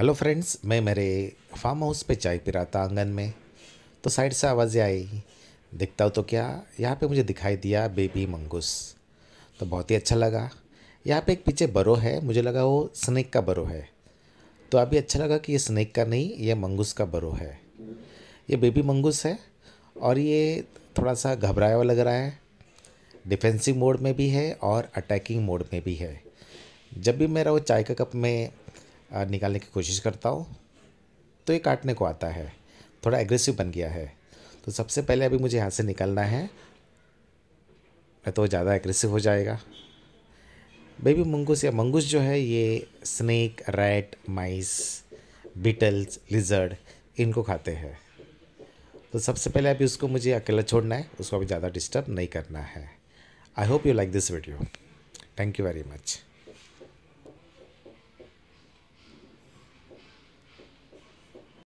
hello friends मैं मेरे farm house पे चाय पी रहा था आंगन में तो साइड से आवाज़ें आई देखता हूँ तो क्या यहाँ पे मुझे दिखाई दिया बेबी मंगूस तो बहुत ही अच्छा लगा यहाँ पे एक पीछे बरो है मुझे लगा वो स्नैक का बरो है तो अभी अच्छा लगा कि ये स्नैक का नहीं ये मंगूस का बरो है ये बेबी मंगूस है और ये थोड़ा सा घबराया हुआ लग रहा है डिफेंसिव मोड में भी है और अटैकिंग मोड में भी है जब भी मेरा वो चाय का कप में निकालने की कोशिश करता हूँ तो ये काटने को आता है थोड़ा एग्रेसिव बन गया है तो सबसे पहले अभी मुझे यहाँ से निकलना है मैं तो ज़्यादा एग्रेसिव हो जाएगा बेबी मंगूस या मंगूस जो है ये snake rat mice beetles lizard इनको खाते हैं तो सबसे पहले अभी उसको मुझे अकेला छोड़ना है उसको अभी ज़्यादा डिस्टर्ब नहीं करना है I hope you like this video thank you very much